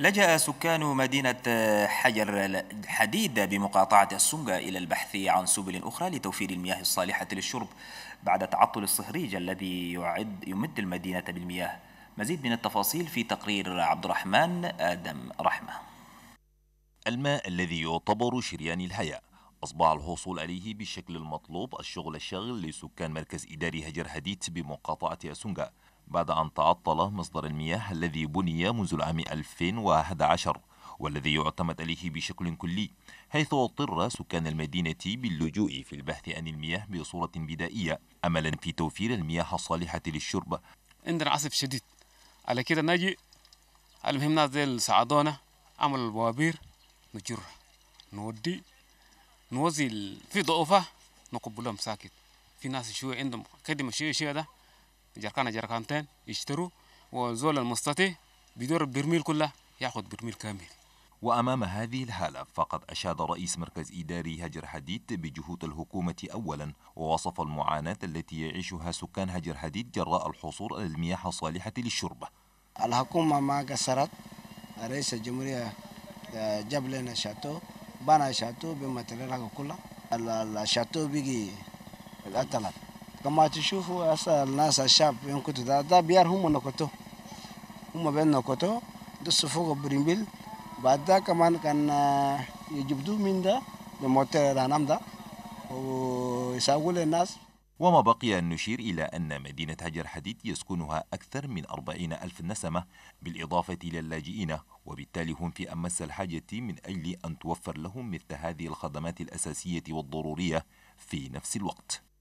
لجأ سكان مدينة آه، حجر الحديد بمقاطعة السنجة إلى البحث عن سبل أخرى لتوفير المياه الصالحة للشرب بعد تعطل الصهريج الذي يعد يمد المدينة بالمياه مزيد من التفاصيل في تقرير عبد الرحمن آدم رحمة الماء الذي يعتبر شريان الحياة أصبح الحصول عليه بالشكل المطلوب الشغل الشاغل لسكان مركز إداري هجر حديد بمقاطعة أسونغا بعد أن تعطل مصدر المياه الذي بني منذ العام 2011 والذي يعتمد عليه بشكل كلي حيث اضطر سكان المدينة باللجوء في البحث عن المياه بصورة بدائية أملا في توفير المياه الصالحة للشرب عندنا عصف شديد على كده نجي المهم نازل سعدونا عمل البوابير نجر نودي نوزي في ضعفة نقبلهم ساكت في ناس شوية عندهم كده شوية شوية ده جركان جركانتين يشتروا وزول المستطيع بدور البرميل كله ياخذ برميل كامل وأمام هذه الحالة فقد أشاد رئيس مركز إداري هجر حديد بجهود الحكومة أولا ووصف المعاناة التي يعيشها سكان هجر حديد جراء الحصول على المياه الصالحة للشرب الحكومة ما قصرت رئيس الجمهورية آه، جاب لنا شاتو بنى شاتو بمتلاله كله الشاتو بيجي الأتلت كما تشوفوا هسه الناس الشعب ينكتوا ده, ده بيار هم نكتوا هم بين نكتوا ده فوق بريمبيل بعد ده كمان كان يجبدو من ده بموتر الأنام ده ويساقوا للناس وما بقي أن نشير إلى أن مدينة هجر حديد يسكنها أكثر من أربعين ألف نسمة بالإضافة إلى اللاجئين وبالتالي هم في أمس الحاجة من أجل أن توفر لهم مثل هذه الخدمات الأساسية والضرورية في نفس الوقت